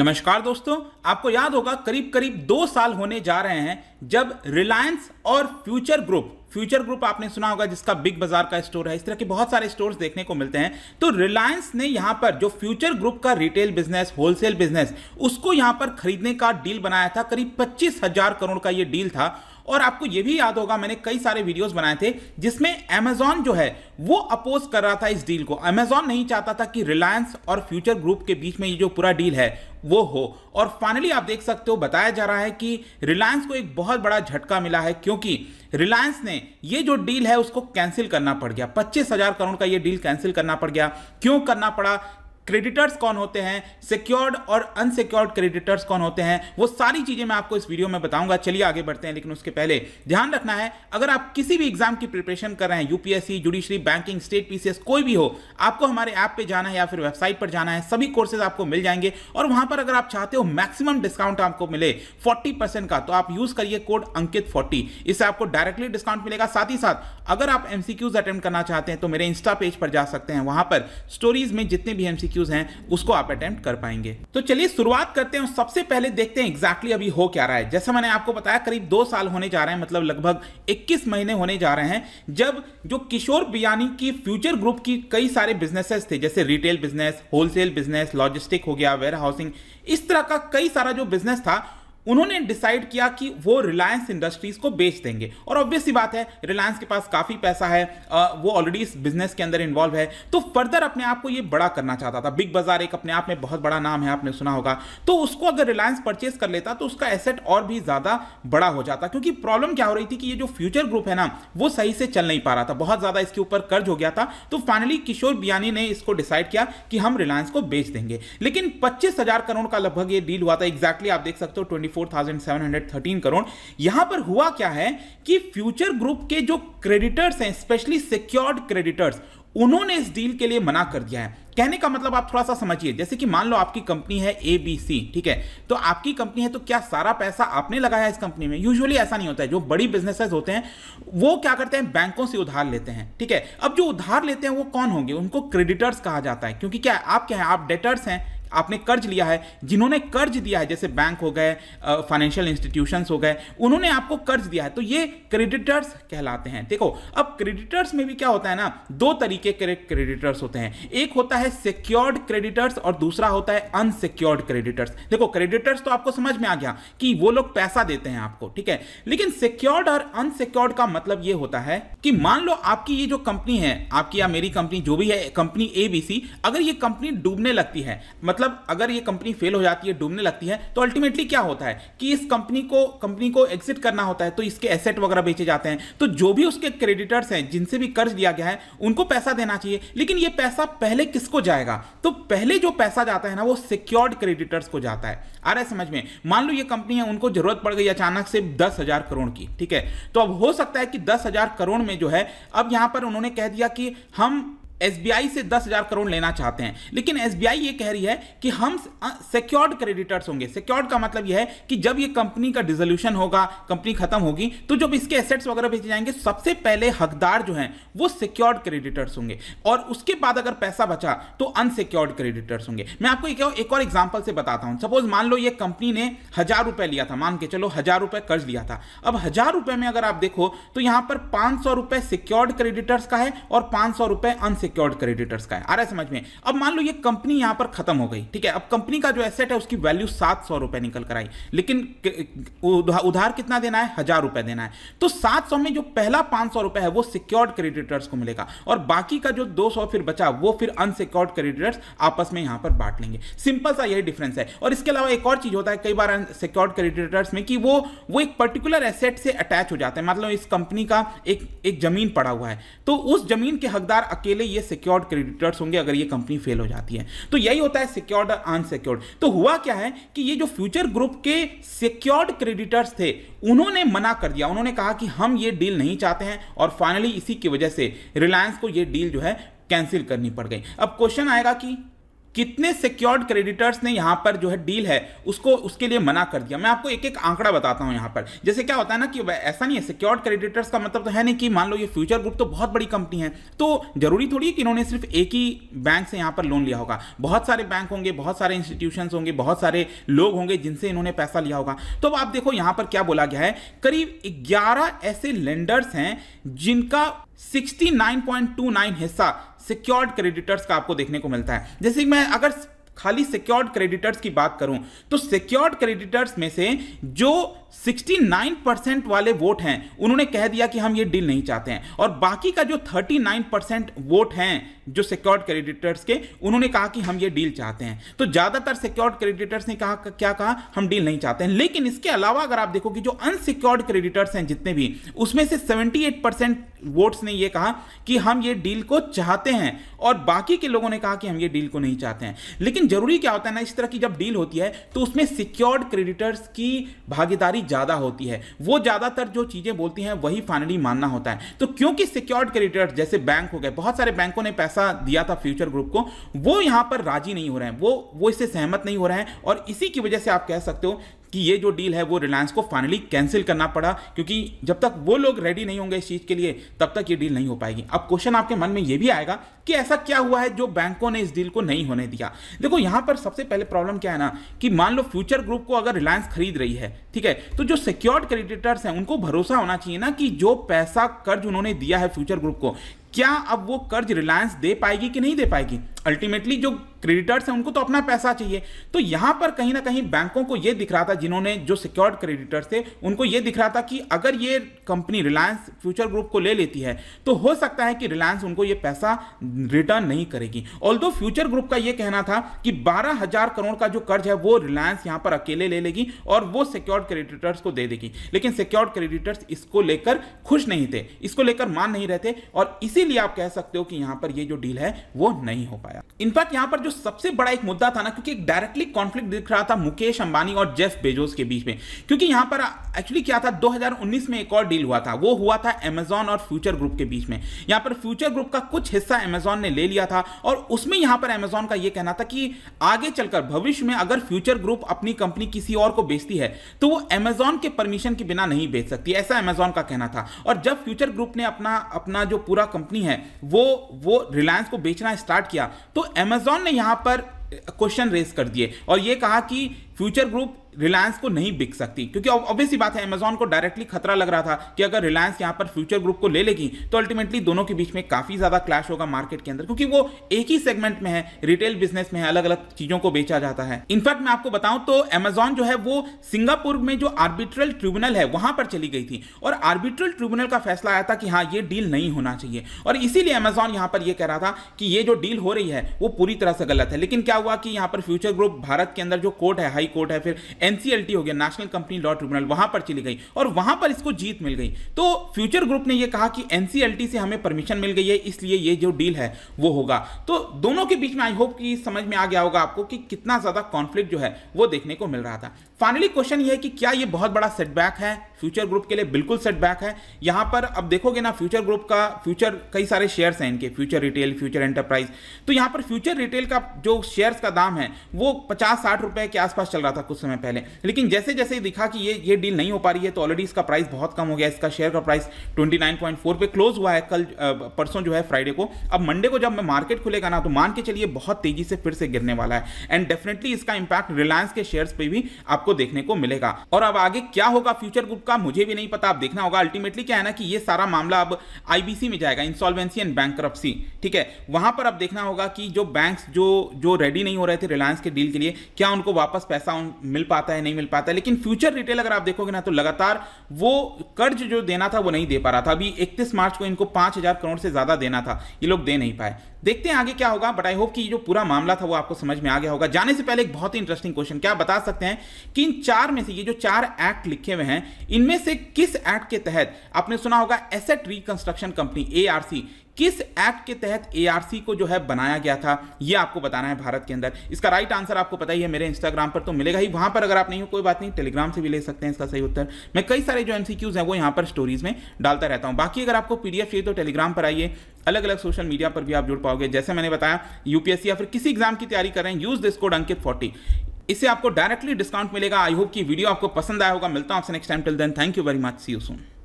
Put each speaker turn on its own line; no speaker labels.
नमस्कार दोस्तों आपको याद होगा करीब करीब दो साल होने जा रहे हैं जब रिलायंस और फ्यूचर ग्रुप फ्यूचर ग्रुप आपने सुना होगा जिसका बिग बाजार का स्टोर है इस तरह के बहुत सारे स्टोर्स देखने को मिलते हैं तो रिलायंस ने यहां पर जो फ्यूचर ग्रुप का रिटेल बिजनेस होलसेल बिजनेस उसको यहां पर खरीदने का डील बनाया था करीब पच्चीस हजार करोड़ का ये डील था और आपको यह भी याद होगा मैंने कई सारे वीडियोस बनाए थे जिसमें अमेजॉन जो है वो अपोज कर रहा था इस डील को अमेजॉन नहीं चाहता था कि रिलायंस और फ्यूचर ग्रुप के बीच में ये जो पूरा डील है वो हो और फाइनली आप देख सकते हो बताया जा रहा है कि रिलायंस को एक बहुत बड़ा झटका मिला है क्योंकि रिलायंस ने ये जो डील है उसको कैंसिल करना पड़ गया पच्चीस हजार करोड़ का ये डील कैंसिल करना पड़ गया क्यों करना पड़ा क्रेडिटर्स कौन होते हैं सिक्योर्ड और अनसिक्योर्ड क्रेडिटर्स कौन होते हैं वो सारी चीज़ें मैं आपको इस वीडियो में बताऊंगा चलिए आगे बढ़ते हैं लेकिन उसके पहले ध्यान रखना है अगर आप किसी भी एग्जाम की प्रिपरेशन कर रहे हैं UPSC judiciary banking state PCS कोई भी हो आपको हमारे ऐप पर जाना है या फिर वेबसाइट पर जाना है सभी कोर्सेज आपको मिल जाएंगे और वहां पर अगर आप चाहते हो मैक्सिमम डिस्काउंट आपको मिले फोर्टी का तो आप यूज करिए कोड अंकित फोर्टी इससे आपको डायरेक्टली डिस्काउंट मिलेगा साथ ही साथ अगर आप एमसीक्यूज अटेम्प्ट करना चाहते हैं तो मेरे इंस्टा पेज पर जा सकते हैं वहां पर स्टोरीज में जितने भी एमसीक्यू एमसीक्यूज हैं उसको आप अटेम्प्ट कर पाएंगे तो चलिए शुरुआत करते हैं सबसे पहले देखते हैं एग्जैक्टली अभी हो क्या रहा है जैसे मैंने आपको बताया करीब दो साल होने जा रहे हैं मतलब लगभग 21 महीने होने जा रहे हैं जब जो किशोर बियानी की फ्यूचर ग्रुप की कई सारे बिजनेसेस थे जैसे retail business wholesale business logistic हो गया वेयर हाउसिंग इस तरह का कई सारा जो बिजनेस था उन्होंने डिसाइड किया कि वो रिलायंस इंडस्ट्रीज को बेच देंगे और ऑब्वियस बात है रिलायंस के पास काफ़ी पैसा है वो ऑलरेडी इस बिजनेस के अंदर इन्वॉल्व है तो फर्दर अपने आप को ये बड़ा करना चाहता था बिग बाजार एक अपने आप में बहुत बड़ा नाम है आपने सुना होगा तो उसको अगर रिलायंस परचेस कर लेता तो उसका एसेट और भी ज़्यादा बड़ा हो जाता क्योंकि प्रॉब्लम क्या हो रही थी कि ये जो फ्यूचर ग्रुप है ना वो सही से चल नहीं पा रहा था बहुत ज़्यादा इसके ऊपर कर्ज हो गया था तो फाइनली किशोर बियानी ने इसको डिसाइड किया कि हम रिलायंस को बेच देंगे लेकिन पच्चीस करोड़ का लगभग ये डील हुआ था एग्जैक्टली आप देख सकते हो ट्वेंटी 24,713 करोड़ यहां पर हुआ क्या है कि फ्यूचर ग्रुप के जो क्रेडिटर्स हैं स्पेशली सिक्योर्ड क्रेडिटर्स उन्होंने इस डील के लिए मना कर दिया है कहने का मतलब आप थोड़ा सा समझिए जैसे कि मान लो आपकी कंपनी है ए बी सी ठीक है तो आपकी कंपनी है तो क्या सारा पैसा आपने लगाया इस कंपनी में यूजुअली ऐसा नहीं होता है जो बड़ी बिजनेसेस होते हैं वो क्या करते हैं बैंकों से उधार लेते हैं ठीक है अब जो उधार लेते हैं वो कौन होंगे उनको क्रेडिटर्स कहा जाता है क्योंकि क्या आप क्या है आप डेटर्स हैं आपने कर्ज लिया है जिन्होंने कर्ज दिया है जैसे बैंक हो गए फाइनेंशियल इंस्टीट्यूशन हो गए उन्होंने आपको कर्ज दिया है तो ये क्रेडिटर्स कहलाते हैं देखो अब क्रेडिटर्स में भी क्या होता है ना दो तरीके के क्रेडिटर्स होते हैं एक होता है सिक्योर्ड क्रेडिटर्स और दूसरा होता है अनसिक्योर्ड क्रेडिटर्स देखो क्रेडिटर्स तो आपको समझ में आ गया कि वो लोग पैसा देते हैं आपको ठीक है लेकिन सिक्योर्ड और अनसिक्योर्ड का मतलब ये होता है कि मान लो आपकी ये जो कंपनी है आपकी या मेरी कंपनी जो भी है कंपनी एबीसी अगर ये कंपनी डूबने लगती है मतलब मतलब अगर ये कंपनी फेल हो जाती है डूबने लगती है तो अल्टीमेटली क्या होता है कि इस कंपनी को कंपनी को एग्जिट करना होता है तो इसके एसेट वगैरह बेचे जाते हैं तो जो भी उसके क्रेडिटर्स हैं जिनसे भी कर्ज दिया गया है उनको पैसा देना चाहिए लेकिन ये पैसा पहले किसको जाएगा तो पहले जो पैसा जाता है ना वो सिक्योर्ड क्रेडिटर्स को जाता है आ रहा है समझ में मान लो ये कंपनी है उनको जरूरत पड़ गई अचानक से दस हजार करोड़ की ठीक है तो अब हो सकता है कि दस हजार करोड़ में जो है अब यहां पर उन्होंने कह दिया कि हम एसबीआई से दस हजार करोड़ लेना चाहते हैं लेकिन एसबीआई ये कह रही है कि हम सिक्योर्ड क्रेडिटर्स होंगे सिक्योर्ड का मतलब यह है कि जब ये कंपनी का डिजोल्यूशन होगा कंपनी खत्म होगी तो जब इसके एसेट्स वगैरह बेचे जाएंगे सबसे पहले हकदार जो हैं वो सिक्योर्ड क्रेडिटर्स होंगे और उसके बाद अगर पैसा बचा तो अनसिक्योर्ड क्रेडिटर्स होंगे मैं आपको एक, एक और एग्जाम्पल से बताता हूँ सपोज मान लो ये कंपनी ने हजार रुपये लिया था मान के चलो हजार रुपये कर्ज लिया था अब हजार रुपये में अगर आप देखो तो यहाँ पर पांच सौ रुपये सिक्योर्ड क्रेडिटर्स का है और पांच सौ रुपये अनसिक्योर्ड अनसिक्योर्ड क्रेडिटर्स का है आ रहा है समझ में अब मान लो ये कंपनी यहां पर खत्म हो गई ठीक है अब कंपनी का जो एसेट है उसकी वैल्यू सात सौ रुपए निकल कर आई लेकिन उधार कितना देना है हजार रुपए देना है तो सात सौ में जो पहला पांच सौ रुपए है वो सिक्योर्ड क्रेडिटर्स को मिलेगा और बाकी का जो दो सौ फिर बचा वो फिर अनसिक्योर्ड क्रेडिटर्स आपस में यहां पर बांट लेंगे सिंपल सा यही डिफरेंस है और इसके अलावा एक और चीज होता है कई बार अनसिक्योर्ड क्रेडिटर्स में कि वो वो एक पर्टिकुलर एसेट से अटैच हो जाते हैं मतलब इस कंपनी का एक एक जमीन पड़ा हुआ है तो उस जमीन के हकदार अकेले ये ये सिक्योर्ड क्रेडिटर्स होंगे अगर ये कंपनी फेल हो जाती है तो यही होता है सिक्योर्ड और अनसिक्योर्ड तो हुआ क्या है कि ये जो फ्यूचर ग्रुप के सिक्योर्ड क्रेडिटर्स थे उन्होंने मना कर दिया उन्होंने कहा कि हम ये डील नहीं चाहते हैं और फाइनली इसी की वजह से रिलायंस को ये डील जो है कैंसिल करनी पड़ गई अब क्वेश्चन आएगा कि कितने सिक्योर्ड क्रेडिटर्स ने यहाँ पर जो है डील है उसको उसके लिए मना कर दिया मैं आपको एक एक आंकड़ा बताता हूं यहां पर जैसे क्या होता है ना कि ऐसा नहीं है सिक्योर्ड क्रेडिटर्स का मतलब तो है नहीं कि मान लो ये फ्यूचर ग्रुप तो बहुत बड़ी कंपनी है तो जरूरी थोड़ी है कि इन्होंने सिर्फ एक ही बैंक से यहाँ पर लोन लिया होगा बहुत सारे बैंक होंगे बहुत सारे इंस्टीट्यूशन होंगे बहुत सारे लोग होंगे जिनसे इन्होंने पैसा लिया होगा तो आप देखो यहाँ पर क्या बोला गया है करीब ग्यारह ऐसे लेंडर्स हैं जिनका 69.29 हिस्सा सिक्योर्ड क्रेडिटर्स का आपको देखने को मिलता है जैसे मैं अगर खाली सिक्योर्ड क्रेडिटर्स की बात करूं तो सिक्योर्ड क्रेडिटर्स में से जो 69 परसेंट वाले वोट हैं उन्होंने कह दिया कि हम ये डील नहीं चाहते हैं और बाकी का जो 39 परसेंट वोट हैं जो सिक्योर्ड क्रेडिटर्स के उन्होंने कहा कि हम ये डील चाहते हैं तो ज़्यादातर सिक्योर्ड क्रेडिटर्स ने कहा क्या कहा हम डील नहीं चाहते हैं लेकिन इसके अलावा अगर आप देखो कि जो अनसिक्योर्ड क्रेडिटर्स हैं जितने भी उसमें से सेवेंटी परसेंट वोट्स ने यह कहा कि हम ये डील को चाहते हैं और बाकी के लोगों ने कहा कि हम ये डील को नहीं चाहते हैं लेकिन जरूरी क्या होता है ना इस तरह की जब डील होती है तो उसमें सिक्योर्ड क्रेडिटर्स की भागीदारी ज़्यादा होती है वो ज़्यादातर जो चीज़ें बोलती हैं वही फाइनली मानना होता है तो क्योंकि सिक्योर्ड क्रेडिटर्स जैसे बैंक हो गए बहुत सारे बैंकों ने पैसा दिया था फ्यूचर ग्रुप को वो यहां पर राजी नहीं हो रहे हैं वो वो इससे सहमत नहीं हो रहे हैं और इसी की वजह से आप कह सकते हो कि ये जो डील है वो रिलायंस को फाइनली कैंसिल करना पड़ा क्योंकि जब तक वो लोग रेडी नहीं होंगे इस चीज़ के लिए तब तक ये डील नहीं हो पाएगी अब क्वेश्चन आपके मन में ये भी आएगा कि ऐसा क्या हुआ है जो बैंकों ने इस डील को नहीं होने दिया देखो यहाँ पर सबसे पहले प्रॉब्लम क्या है ना कि मान लो फ्यूचर ग्रुप को अगर रिलायंस खरीद रही है ठीक है तो जो सिक्योर्ड क्रेडिटर्स हैं उनको भरोसा होना चाहिए ना कि जो पैसा कर्ज उन्होंने दिया है फ्यूचर ग्रुप को क्या अब वो कर्ज रिलायंस दे पाएगी कि नहीं दे पाएगी अल्टीमेटली जो क्रेडिटर्स हैं उनको तो अपना पैसा चाहिए तो यहां पर कहीं ना कहीं बैंकों को ये दिख रहा था जिन्होंने जो सिक्योर्ड क्रेडिटर्स थे उनको ये दिख रहा था कि अगर ये कंपनी रिलायंस फ्यूचर ग्रुप को ले लेती है तो हो सकता है कि रिलायंस उनको ये पैसा रिटर्न नहीं करेगी ऑल फ्यूचर ग्रुप का ये कहना था कि बारह हजार करोड़ का जो कर्ज है वो रिलायंस यहां पर अकेले ले लेगी और वो सिक्योर्ड क्रेडिटर्स को दे देगी लेकिन सिक्योर्ड क्रेडिटर्स इसको लेकर खुश नहीं थे इसको लेकर मान नहीं रहे थे और इसी इसीलिए आप कह सकते हो कि यहां पर ये जो डील है वो नहीं हो पाया इनफैक्ट यहां पर जो सबसे बड़ा एक मुद्दा था ना क्योंकि एक डायरेक्टली कॉन्फ्लिक्ट दिख रहा था मुकेश अंबानी और जेफ बेजोस के बीच में क्योंकि यहां पर एक्चुअली क्या था 2019 में एक और डील हुआ था वो हुआ था एमेजॉन और फ्यूचर ग्रुप के बीच में यहां पर फ्यूचर ग्रुप का कुछ हिस्सा एमेजॉन ने ले लिया था और उसमें यहां पर एमेजॉन का यह कहना था कि आगे चलकर भविष्य में अगर फ्यूचर ग्रुप अपनी कंपनी किसी और को बेचती है तो वो एमेजॉन के परमिशन के बिना नहीं बेच सकती ऐसा एमेजॉन का कहना था और जब फ्यूचर ग्रुप ने अपना अपना जो पूरा कंपनी है वो वो रिलायंस को बेचना स्टार्ट किया तो अमेजोन ने यहां पर क्वेश्चन uh, रेस कर दिए और ये कहा कि फ्यूचर ग्रुप रिलायंस को नहीं बिक सकती क्योंकि ऑब्वियसली बात है अमेजोन को डायरेक्टली खतरा लग रहा था कि अगर रिलायंस यहां पर फ्यूचर ग्रुप को ले लेगी तो अल्टीमेटली दोनों के बीच में काफ़ी ज़्यादा क्लैश होगा मार्केट के अंदर क्योंकि वो एक ही सेगमेंट में है रिटेल बिजनेस में है अलग अलग चीज़ों को बेचा जाता है इनफैक्ट मैं आपको बताऊं तो अमेजोन जो है वो सिंगापुर में जो आर्बिट्रल ट्रिब्यूनल है वहां पर चली गई थी और आर्बिट्रल ट्रिब्यूनल का फैसला आया था कि हाँ ये डील नहीं होना चाहिए और इसीलिए अमेजॉन यहां पर यह कह रहा था कि ये जो डील हो रही है वो पूरी तरह से गलत है लेकिन क्या हुआ कि यहाँ पर फ्यूचर ग्रुप भारत के अंदर जो कोर्ट है हाई हाई कोर्ट है फिर एनसीएलटी हो गया नेशनल कंपनी लॉ ट्रिब्यूनल वहां पर चली गई और वहां पर इसको जीत मिल गई तो फ्यूचर ग्रुप ने यह कहा कि एनसीएलटी से हमें परमिशन मिल गई है इसलिए यह जो डील है वो होगा तो दोनों के बीच में आई होप कि समझ में आ गया होगा आपको कि कितना ज्यादा कॉन्फ्लिक्ट जो है वो देखने को मिल रहा था फाइनली क्वेश्चन ये है कि क्या ये बहुत बड़ा सेटबैक है फ्यूचर ग्रुप के लिए बिल्कुल सेटबैक है यहाँ पर अब देखोगे ना फ्यूचर ग्रुप का फ्यूचर कई सारे शेयर्स हैं इनके फ्यूचर रिटेल फ्यूचर एंटरप्राइज तो यहाँ पर फ्यूचर रिटेल का जो शेयर्स का दाम है वो पचास साठ रुपये के आसपास चल रहा था कुछ समय पहले लेकिन जैसे जैसे दिखा कि ये ये डील नहीं हो पा रही है तो ऑलरेडी इसका प्राइस बहुत कम हो गया इसका शेयर का price twenty nine point four पे क्लोज हुआ है कल परसों जो है फ्राइडे को अब मंडे को जब मैं मार्केट खुलेगा ना तो मान के चलिए बहुत तेजी से फिर से गिरने वाला है एंड डेफिनेटली इसका इंपैक्ट रिलायंस के शेयर्स पर भी आप आपको देखने को मिलेगा और अब आगे क्या होगा फ्यूचर ग्रुप का मुझे भी नहीं पता आप देखना होगा अल्टीमेटली क्या है ना कि ये सारा मामला अब आईबीसी में जाएगा इंसॉल्वेंसी एंड बैंक ठीक है वहां पर अब देखना होगा कि जो बैंक जो जो रेडी नहीं हो रहे थे रिलायंस के डील के लिए क्या उनको वापस पैसा मिल पाता है नहीं मिल पाता है लेकिन फ्यूचर रिटेल अगर आप देखोगे ना तो लगातार वो कर्ज जो देना था वो नहीं दे पा रहा था अभी इकतीस मार्च को इनको पांच करोड़ से ज्यादा देना था ये लोग दे नहीं पाए देखते हैं आगे क्या होगा बट आई होप कि जो पूरा मामला था वो आपको समझ में आ गया होगा जाने से पहले एक बहुत ही इंटरेस्टिंग क्वेश्चन क्या बता सकते हैं कि इन चार में से ये जो चार एक्ट लिखे हुए हैं इनमें से किस एक्ट के तहत आपने सुना होगा एसेट रिकंस्ट्रक्शन कंपनी ए किस एक्ट के तहत एआरसी को जो है बनाया गया था ये आपको बताना है भारत के अंदर इसका राइट आंसर आपको पता ही है मेरे इंस्टाग्राम पर तो मिलेगा ही वहां पर अगर आप नहीं हो कोई बात नहीं टेलीग्राम से भी ले सकते हैं इसका सही उत्तर मैं कई सारे जो एमसीक्यूज हैं वो यहाँ पर स्टोरीज में डालता रहता हूँ बाकी अगर आपको पीडीएफ चाहिए तो टेलीग्राम पर आइए अलग अलग सोशल मीडिया पर भी आप जुड़ पाओगे जैसे मैंने बताया यूपीएससी या फिर किसी एग्जाम की तैयारी कर रहे हैं use this code Ankit forty इससे आपको डायरेक्टली डिस्काउंट मिलेगा आई होप कि वीडियो आपको पसंद आया होगा मिलता हूं आपसे next time till then thank you very much see you soon